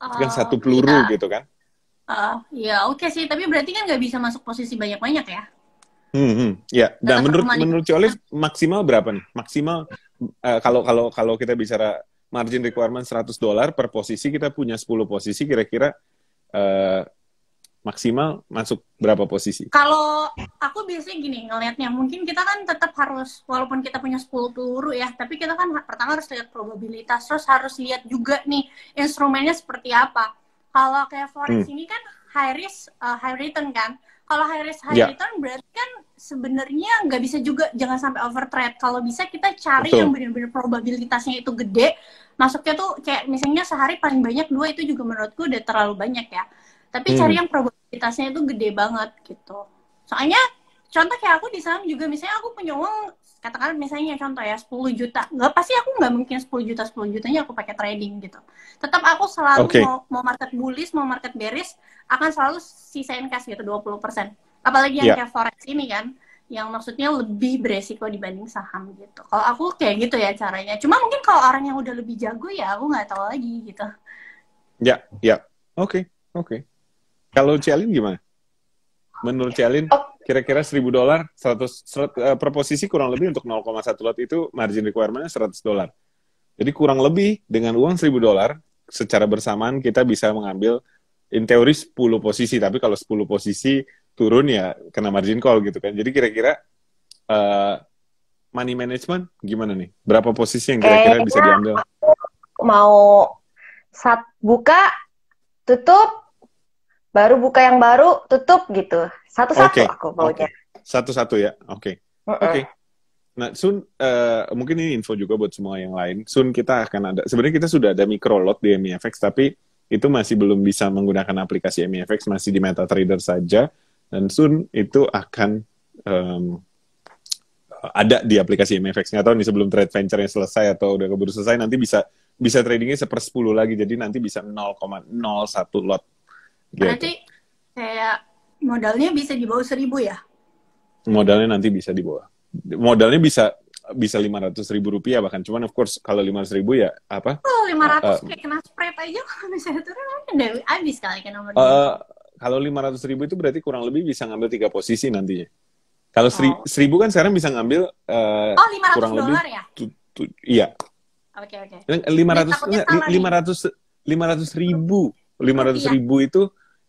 uh, kan satu peluru ya. gitu kan uh, ya oke okay sih tapi berarti kan nggak bisa masuk posisi banyak banyak ya hmm, hmm ya nah menurut menurut Colis ah. maksimal berapa nih maksimal uh, kalau kalau kalau kita bicara margin requirement 100 dolar per posisi kita punya 10 posisi kira-kira uh, maksimal masuk berapa posisi? Kalau aku biasanya gini ngelihatnya, mungkin kita kan tetap harus walaupun kita punya 10 peluru ya, tapi kita kan pertama harus lihat probabilitas, terus harus lihat juga nih instrumennya seperti apa. Kalau kayak forex hmm. ini kan high risk uh, high return kan. Kalau high risk high yeah. return berarti kan sebenarnya nggak bisa juga jangan sampai over trade. Kalau bisa kita cari Betul. yang benar-benar probabilitasnya itu gede. Masuknya tuh kayak misalnya sehari paling banyak dua itu juga menurutku udah terlalu banyak ya tapi hmm. cari yang probabilitasnya itu gede banget gitu soalnya contoh kayak aku di saham juga misalnya aku punya uang katakan misalnya contoh ya 10 juta nggak pasti aku nggak mungkin 10 juta 10 jutanya aku pakai trading gitu tetap aku selalu okay. mau, mau market bullish mau market bearish akan selalu sisain cash gitu 20 persen apalagi yang yeah. kayak forex ini kan yang maksudnya lebih beresiko dibanding saham gitu kalau aku kayak gitu ya caranya cuma mungkin kalau orang yang udah lebih jago ya aku nggak tahu lagi gitu ya yeah, ya yeah. oke okay. oke okay. Kalau Cialin gimana? Menurut Cialin, oh. kira-kira 1000 dolar, 100, 100 uh, proposisi kurang lebih untuk 0,1 lot itu margin requirement-nya 100 dolar. Jadi kurang lebih dengan uang 1000 dolar, secara bersamaan kita bisa mengambil in teori 10 posisi, tapi kalau 10 posisi turun ya kena margin call gitu kan. Jadi kira-kira uh, money management gimana nih? Berapa posisi yang kira-kira bisa diambil? Mau sat buka, tutup, baru buka yang baru, tutup gitu. Satu-satu okay. aku maunya. Okay. Satu-satu ya, oke. Okay. Oke. Okay. Nah, Sun, uh, mungkin ini info juga buat semua yang lain. Sun kita akan ada, sebenarnya kita sudah ada micro lot di MEFX, tapi itu masih belum bisa menggunakan aplikasi MEFX, masih di MetaTrader saja. Dan Sun itu akan um, ada di aplikasi MFX e Nggak tahu nih sebelum trade venture-nya selesai atau udah keburu selesai, nanti bisa bisa tradingnya seper 10 lagi, jadi nanti bisa 0,01 lot Berarti gitu. kayak modalnya bisa di bawah seribu ya? Modalnya nanti bisa di bawah Modalnya bisa bisa lima ratus ribu rupiah bahkan cuman of course kalau lima ratus ribu ya apa? Kalau oh, lima ratus eh, kayak kena spread aja kalau misalnya turun udah habis kali kan modal. Uh, kalau lima ratus ribu itu berarti kurang lebih bisa ngambil tiga posisi nantinya. Kalau oh. seribu kan sekarang bisa ngambil uh, oh, 500 kurang lebih ya? Tu, tu, iya. Oke oke. Lima ratus lima ratus lima ratus ribu iya. lima ratus ribu itu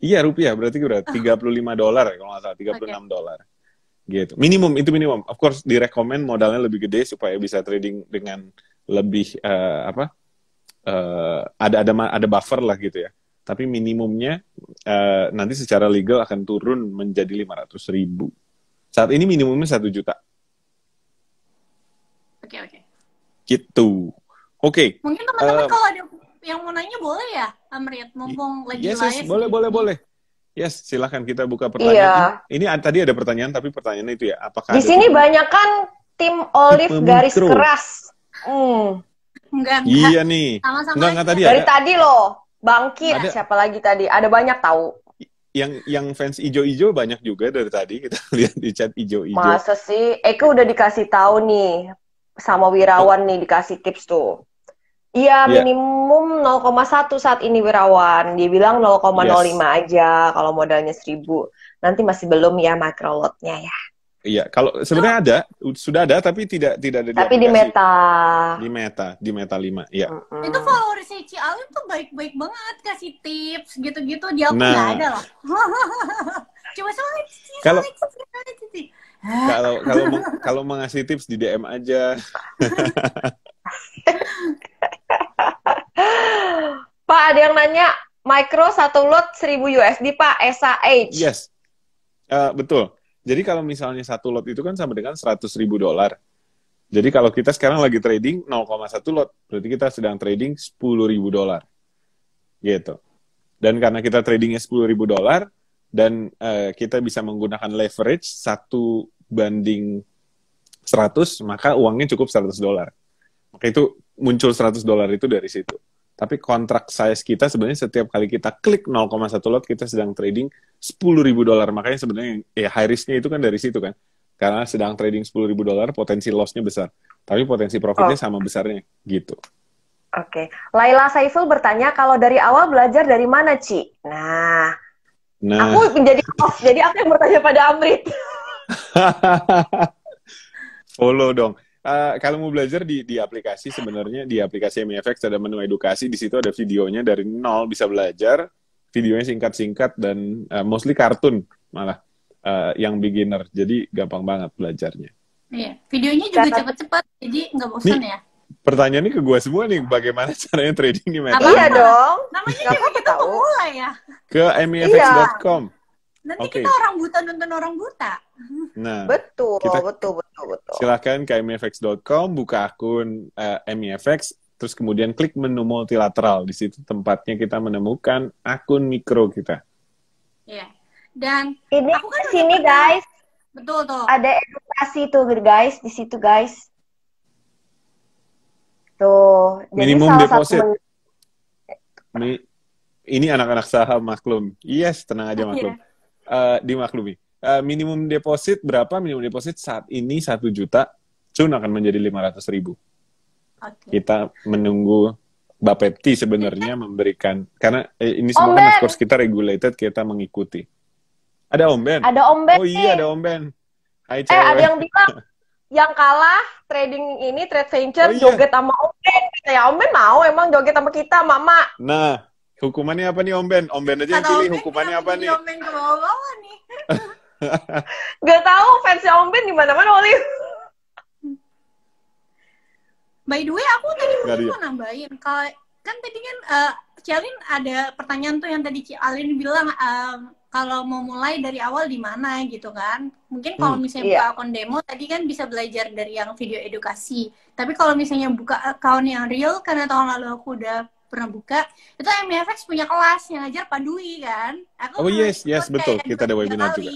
Iya rupiah berarti oh. puluh 35 dolar ya, kalau nggak salah 36 okay. dolar. Gitu. Minimum itu minimum. Of course direkomend modalnya lebih gede supaya bisa trading dengan lebih uh, apa? Uh, ada ada ada buffer lah gitu ya. Tapi minimumnya uh, nanti secara legal akan turun menjadi lima ratus ribu. Saat ini minimumnya satu juta. Oke okay, oke. Okay. Gitu. Oke. Okay. Mungkin teman-teman uh, kalau ada yang mau nanya boleh ya, Amrit? Mumpung lagi live. Yes, boleh, boleh, boleh. Yes, silahkan kita buka pertanyaan. Iya. Ini, ini ah, tadi ada pertanyaan, tapi pertanyaannya itu ya, apakah di sini banyak kan tim Olive garis mikro. keras? Hmm. Enggak, enggak. Iya nih. Sama-sama enggak, enggak tadi Dari ada. tadi loh, bangkit. Ada. Siapa lagi tadi? Ada banyak tahu. Yang yang fans ijo-ijo banyak juga dari tadi kita lihat di chat ijo-ijo. Masa sih? Eko udah dikasih tahu nih sama Wirawan oh. nih dikasih tips tuh. Iya, yeah. minimum 0,1 saat ini Wirawan. Dia bilang 0,05 yes. aja kalau modalnya 1000. Nanti masih belum ya micro lotnya ya. Iya, kalau sebenarnya ada, sudah ada tapi tidak tidak ada di Tapi di Meta. Di Meta, di Meta 5, iya. Mm -hmm. Itu followersnya Ci Alim tuh baik-baik banget kasih tips gitu-gitu dia punya nah. ada loh. Coba soalnya kalau, Kalau kalau kalau mengasih tips di DM aja. Pak, ada yang nanya, micro satu lot 1000 USD, Pak, H. Yes, uh, betul. Jadi kalau misalnya satu lot itu kan sama dengan 100 ribu dolar. Jadi kalau kita sekarang lagi trading 0,1 lot, berarti kita sedang trading 10 ribu dolar. Gitu. Dan karena kita tradingnya 10 ribu dolar, dan uh, kita bisa menggunakan leverage satu banding 100, maka uangnya cukup 100 dolar. Maka itu muncul 100 dolar itu dari situ. Tapi kontrak size kita sebenarnya setiap kali kita klik 0,1 lot kita sedang trading ribu dolar. Makanya sebenarnya ya high risk-nya itu kan dari situ kan. Karena sedang trading ribu dolar potensi loss-nya besar. Tapi potensi profitnya oh. sama besarnya gitu. Oke. Okay. Laila Saiful bertanya kalau dari awal belajar dari mana, Ci? Nah, nah. aku menjadi host, jadi aku yang bertanya pada Amrit. Follow dong. Eh, kalau mau belajar di di aplikasi sebenarnya di aplikasi MFX ada menu edukasi di situ ada videonya dari nol bisa belajar videonya singkat-singkat dan uh, mostly kartun malah uh, yang beginner jadi gampang banget belajarnya. Iya videonya juga cepat cepat jadi nggak bosan nih, ya. Pertanyaan ini ke gue semua nih bagaimana caranya trading di metaverse? Iya dong. Namanya juga kita tahu. mulai ya. Ke mfx.com. Iya. Nanti okay. kita orang buta nonton orang buta. Nah, betul, kita, betul, betul betul, silahkan ke mifx.com e buka akun uh, eh, mifx e terus kemudian klik menu multilateral di situ tempatnya kita menemukan akun mikro kita Iya. dan ini aku kan sini kan? guys betul tuh ada edukasi tuh guys di situ guys tuh Jadi minimum deposit satu... ini ini anak-anak saham maklum yes tenang aja iya. maklum yeah. uh, dimaklumi Eh, minimum deposit berapa? Minimum deposit saat ini satu juta, Cun akan menjadi lima ratus ribu. Okay. Kita menunggu Bapepti sebenarnya memberikan karena eh, ini semua kan course kita regulated kita mengikuti. Ada Om Ben? Ada Om Ben? Oh iya ada omben. Hai, cewek. Eh ada yang bilang yang kalah trading ini trade venture oh, iya. joget sama Om Ben? Ya Om Ben mau emang joget sama kita mama. Nah hukumannya apa nih Om Ben? aja yang pilih hukumannya apa nih? Om Ben ke bawah nih. Gak tau fansnya Om Ben gimana mana-mana Olive. By the way, aku tadi mau mau nambahin kalau kan tadi kan uh, Cialin ada pertanyaan tuh yang tadi Cialin bilang um, kalau mau mulai dari awal di mana gitu kan. Mungkin kalau hmm. misalnya hmm, buka iya. akun demo tadi kan bisa belajar dari yang video edukasi. Tapi kalau misalnya buka akun yang real karena tahun lalu aku udah pernah buka itu MFX punya kelas yang ngajar Pak Dwi kan. Aku oh yes, yes betul. Kita ada gitu webinar juga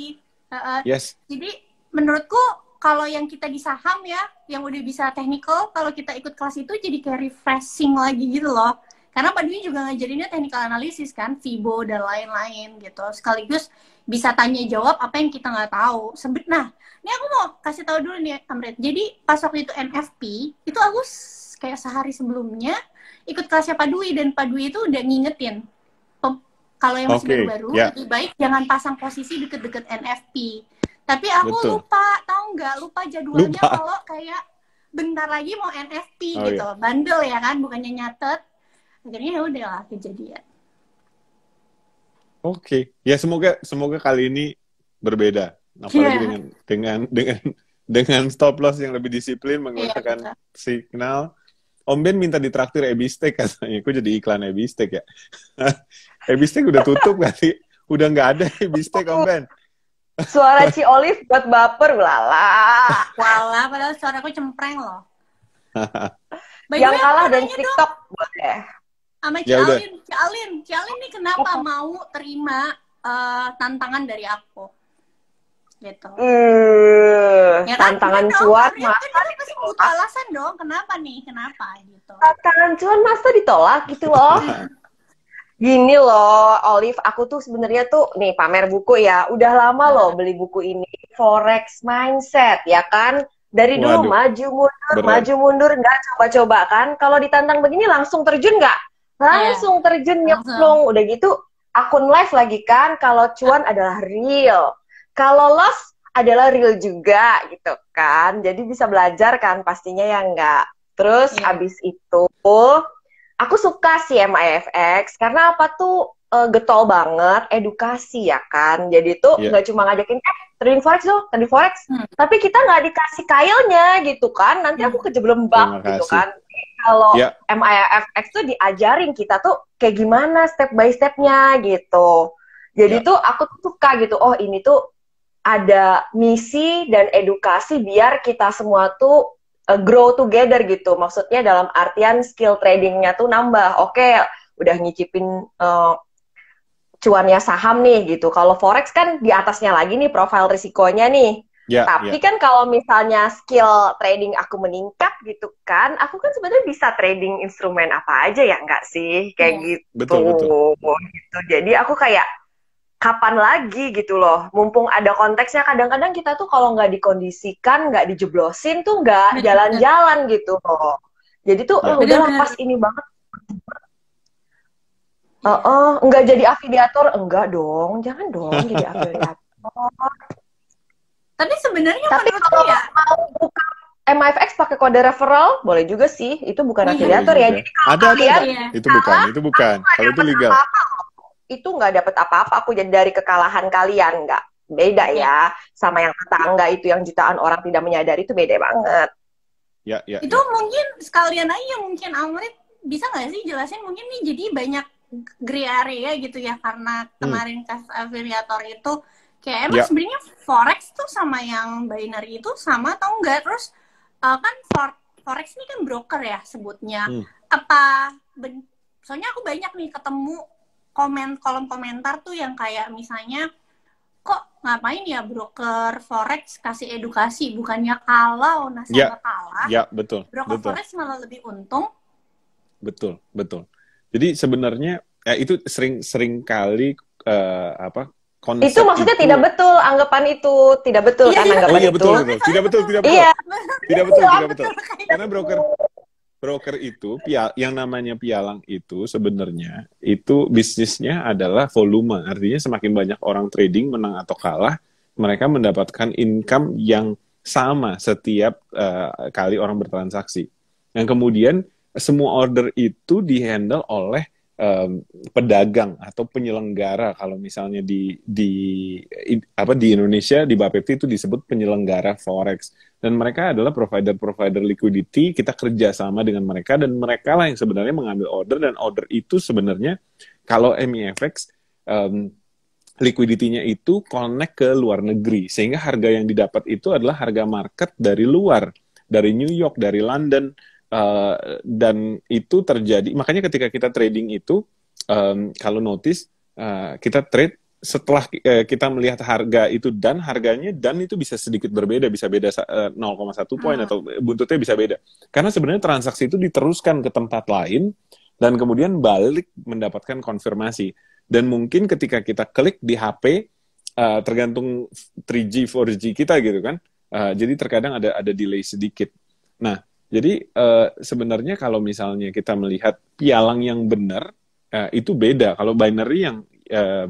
yes. Jadi menurutku kalau yang kita di saham ya, yang udah bisa technical, kalau kita ikut kelas itu jadi kayak refreshing lagi gitu loh. Karena Pak Dwi juga ngajarinnya technical analysis kan, FIBO dan lain-lain gitu. Sekaligus bisa tanya jawab apa yang kita nggak tahu. Sebet nah, ini aku mau kasih tahu dulu nih Amrit. Jadi pas waktu itu NFP, itu aku kayak sehari sebelumnya ikut kelasnya Pak Dwi dan Pak Dwi itu udah ngingetin kalau yang masih okay. baru-baru yeah. lebih baik jangan pasang posisi deket-deket NFP. Tapi aku Betul. lupa, tahu nggak? Lupa jadwalnya kalau kayak bentar lagi mau NFP oh, gitu, yeah. bandel ya kan, bukannya nyatet. Akhirnya ya udah lah kejadian. Oke, okay. ya semoga semoga kali ini berbeda, apalagi yeah. dengan dengan dengan dengan stop loss yang lebih disiplin iya, menggunakan yeah, signal Om Ben minta ditraktir Steak katanya. Kok jadi iklan Steak ya. Steak udah tutup kali. Udah nggak ada Steak Om Ben. Suara si Olive buat baper, lala. Wala, padahal suara cempreng loh. yang kalah dan TikTok boleh. Ya. Sama ya Cialin, Cialin, Cialin nih kenapa mau terima uh, tantangan dari aku? gitu. Uh, ya Tantangan Bener kan cuan dong, masa kan butuh alasan dong, kenapa nih, kenapa gitu. Tantangan cuan masa ditolak gitu loh. Iya. Gini loh, Olive, aku tuh sebenarnya tuh nih pamer buku ya. Udah lama loh iya. beli buku ini, Forex Mindset ya kan? Dari dulu maju mundur, Berat. maju mundur, nggak coba-coba kan? Kalau ditantang begini langsung terjun nggak? Langsung iya. terjun nyemplung. Udah gitu akun live lagi kan? Kalau cuan adalah real kalau los adalah real juga gitu kan. Jadi bisa belajar kan pastinya ya enggak. Terus yeah. abis itu aku suka sih MIFX karena apa tuh uh, getol banget edukasi ya kan. Jadi tuh iya. nggak cuma ngajakin eh trading forex tuh trading forex. Hmm. Tapi kita nggak dikasih kailnya gitu kan. Nanti aku hmm. kejebelem bak gitu kan. Kalau yeah. MIFX tuh diajarin kita tuh kayak gimana step by stepnya gitu. Jadi yeah. tuh aku suka gitu. Oh ini tuh ada misi dan edukasi biar kita semua tuh uh, grow together gitu. Maksudnya dalam artian skill tradingnya tuh nambah. Oke, udah ngicipin uh, eh, cuannya saham nih gitu. Kalau forex kan di atasnya lagi nih profil risikonya nih. Yeah, Tapi yeah. kan kalau misalnya skill trading aku meningkat gitu kan, aku kan sebenarnya bisa trading instrumen apa aja ya enggak sih kayak hmm. gitu. Betul, betul. Gitu. Jadi aku kayak kapan lagi gitu loh mumpung ada konteksnya kadang-kadang kita tuh kalau nggak dikondisikan nggak dijeblosin tuh nggak jalan-jalan gitu loh jadi tuh oh, udah lepas ini banget Uh, uh, enggak jadi afiliator enggak dong jangan dong jadi afiliator tapi sebenarnya tapi kalau ya... mau buka MFX pakai kode referral boleh juga sih itu bukan iya, afiliator iya, ya iya. jadi ada ada, itu bukan itu bukan kalau itu legal apa -apa itu nggak dapat apa-apa aku jadi dari kekalahan kalian nggak beda iya. ya sama yang tetangga itu yang jutaan orang tidak menyadari itu beda banget. Ya, ya. Itu ya. mungkin sekalian aja mungkin Amrit bisa nggak sih jelasin mungkin nih jadi banyak gray area gitu ya karena hmm. kemarin hmm. kasus afiliator itu kayak emang ya. sebenarnya forex tuh sama yang binary itu sama atau enggak terus uh, kan for, forex ini kan broker ya sebutnya hmm. apa soalnya aku banyak nih ketemu komen kolom komentar tuh yang kayak misalnya kok ngapain ya broker forex kasih edukasi bukannya kalau nasabah ya, kalah ya betul broker betul. forex malah lebih untung betul betul jadi sebenarnya ya itu sering sering kali uh, apa konsep itu maksudnya itu, tidak betul anggapan itu tidak betul iya, kan iya, anggapan iya, betul, itu betul. tidak betul tidak betul iya. tidak betul iya, tidak betul karena broker gitu broker itu pial yang namanya pialang itu sebenarnya itu bisnisnya adalah volume artinya semakin banyak orang trading menang atau kalah mereka mendapatkan income yang sama setiap uh, kali orang bertransaksi yang kemudian semua order itu dihandle oleh um, pedagang atau penyelenggara kalau misalnya di di apa di Indonesia di Bapepti itu disebut penyelenggara forex dan mereka adalah provider-provider liquidity kita kerjasama dengan mereka dan mereka lah yang sebenarnya mengambil order dan order itu sebenarnya kalau MEFX um, liquidity itu connect ke luar negeri sehingga harga yang didapat itu adalah harga market dari luar dari New York dari London Uh, dan itu terjadi makanya ketika kita trading itu um, kalau notice uh, kita trade setelah eh, kita melihat harga itu dan harganya dan itu bisa sedikit berbeda bisa beda 0,1 poin hmm. atau buntutnya bisa beda karena sebenarnya transaksi itu diteruskan ke tempat lain dan kemudian balik mendapatkan konfirmasi dan mungkin ketika kita klik di HP tergantung 3G 4G kita gitu kan jadi terkadang ada ada delay sedikit nah jadi uh, sebenarnya kalau misalnya kita melihat pialang yang benar uh, itu beda. Kalau binary yang uh,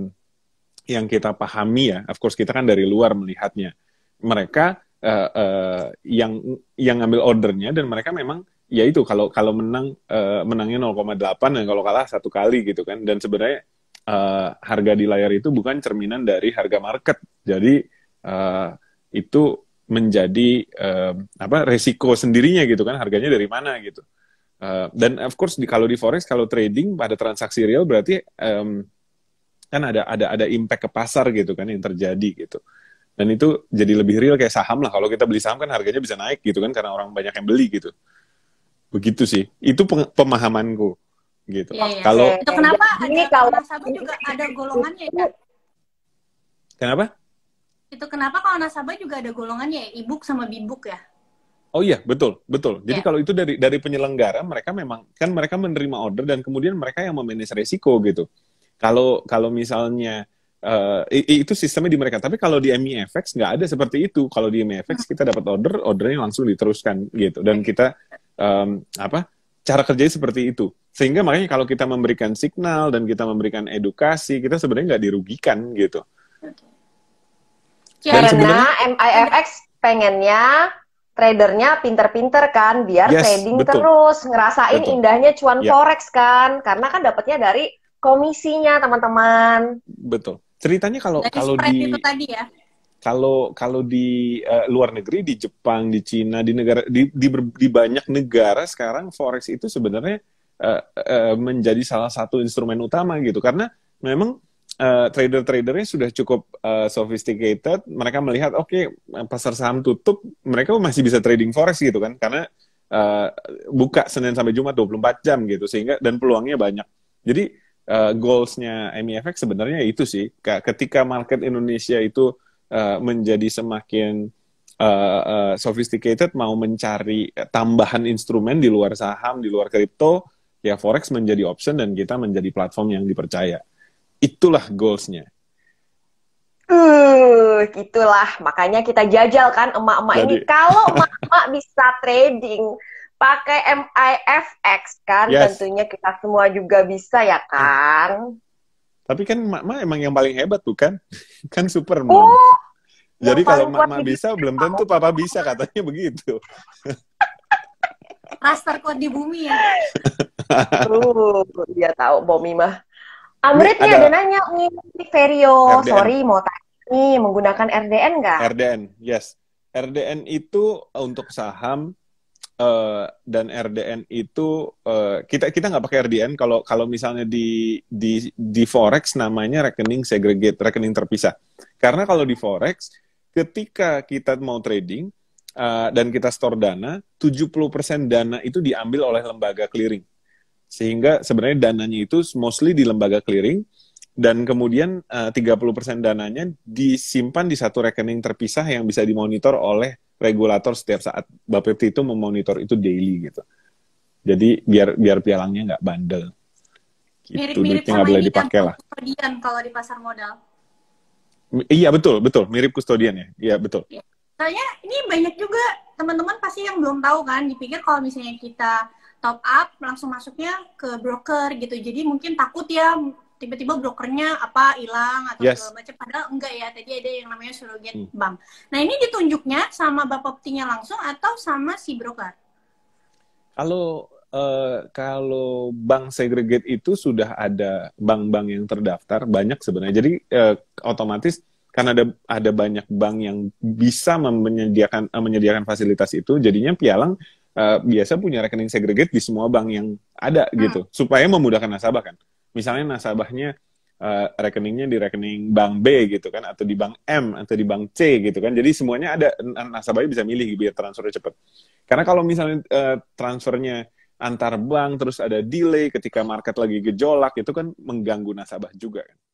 yang kita pahami ya, of course kita kan dari luar melihatnya. Mereka uh, uh, yang yang ambil ordernya dan mereka memang ya itu kalau kalau menang uh, menangnya 0,8 dan kalau kalah satu kali gitu kan. Dan sebenarnya uh, harga di layar itu bukan cerminan dari harga market. Jadi uh, itu menjadi uh, apa resiko sendirinya gitu kan harganya dari mana gitu uh, dan of course di kalau di forex kalau trading pada transaksi real berarti um, kan ada ada ada impact ke pasar gitu kan yang terjadi gitu dan itu jadi lebih real kayak saham lah kalau kita beli saham kan harganya bisa naik gitu kan karena orang banyak yang beli gitu begitu sih itu pemahamanku gitu ya, ya. kalau itu kenapa ini kalau saham juga ada golongannya ya kenapa gitu. Kenapa kalau nasabah juga ada golongannya ya, ibuk e sama bibuk ya? Oh iya, betul, betul. Jadi yeah. kalau itu dari dari penyelenggara, mereka memang kan mereka menerima order dan kemudian mereka yang memanage resiko gitu. Kalau kalau misalnya uh, itu sistemnya di mereka, tapi kalau di MEFX nggak ada seperti itu. Kalau di MEFX hmm. kita dapat order, ordernya langsung diteruskan gitu, dan kita um, apa cara kerjanya seperti itu. Sehingga makanya kalau kita memberikan signal dan kita memberikan edukasi, kita sebenarnya nggak dirugikan gitu. Karena MIFX pengennya tradernya pinter-pinter kan, biar yes, trading betul. terus, ngerasain betul. indahnya cuan yeah. forex kan, karena kan dapatnya dari komisinya teman-teman. Betul. Ceritanya kalau dari kalau di itu tadi ya. Kalau kalau di uh, luar negeri di Jepang, di Cina, di negara di di, ber, di banyak negara sekarang forex itu sebenarnya uh, uh, menjadi salah satu instrumen utama gitu karena memang uh, trader-tradernya sudah cukup uh, sophisticated, mereka melihat oke okay, pasar saham tutup, mereka masih bisa trading forex gitu kan karena uh, buka Senin sampai Jumat 24 jam gitu sehingga dan peluangnya banyak. Jadi uh, goalsnya MEFX sebenarnya itu sih ketika market Indonesia itu uh, menjadi semakin uh, uh, sophisticated mau mencari tambahan instrumen di luar saham, di luar kripto, ya forex menjadi option dan kita menjadi platform yang dipercaya. Itulah goalsnya. Uh, itulah makanya kita jajal kan emak-emak ini kalau emak-emak bisa trading pakai MIFX kan yes. tentunya kita semua juga bisa ya kan. Tapi kan emak-emak emang yang paling hebat tuh kan kan super mom. Uh, Jadi kalau emak-emak bisa belum tentu papa bisa katanya begitu. Raster kuat di bumi ya. uh, dia tahu Bomi mah. Amrit nih ada, nanya nih, Ferio, RDN. sorry mau tanya nih, menggunakan RDN nggak? RDN, yes. RDN itu eh, untuk saham uh, dan RDN itu uh, kita kita nggak pakai RDN kalau kalau misalnya di di di forex namanya rekening segregate rekening terpisah karena kalau di forex ketika kita mau trading uh, dan kita store dana 70% dana itu diambil oleh lembaga clearing sehingga sebenarnya dananya itu mostly di lembaga clearing dan kemudian eh, uh, 30% dananya disimpan di satu rekening terpisah yang bisa dimonitor oleh regulator setiap saat. Bapepti itu memonitor itu daily gitu. Jadi biar biar pialangnya nggak bandel. Gitu, Mirip-mirip sama boleh kan, dipakai lah. Kustodian kalau di pasar modal. Iya betul betul mirip kustodian ya. Iya betul. Iya. Soalnya ini banyak juga teman-teman pasti yang belum tahu kan dipikir kalau misalnya kita top up langsung masuknya ke broker gitu. Jadi mungkin takut ya tiba-tiba brokernya apa hilang atau yes. segala macam padahal enggak ya tadi ada yang namanya surrogate hmm. bank. Nah, ini ditunjuknya sama Bapak Petinya langsung atau sama si broker? Kalau Uh, eh, kalau bank segregate itu sudah ada bank-bank yang terdaftar banyak sebenarnya. Jadi uh, otomatis karena ada ada banyak bank yang bisa menyediakan uh, menyediakan fasilitas itu, jadinya pialang uh, biasa punya rekening segregate di semua bank yang ada hmm. gitu supaya memudahkan nasabah kan misalnya nasabahnya uh, rekeningnya di rekening bank B gitu kan atau di bank M atau di bank C gitu kan jadi semuanya ada nasabahnya bisa milih biar transfernya cepat karena kalau misalnya uh, transfernya antar bank terus ada delay ketika market lagi gejolak itu kan mengganggu nasabah juga kan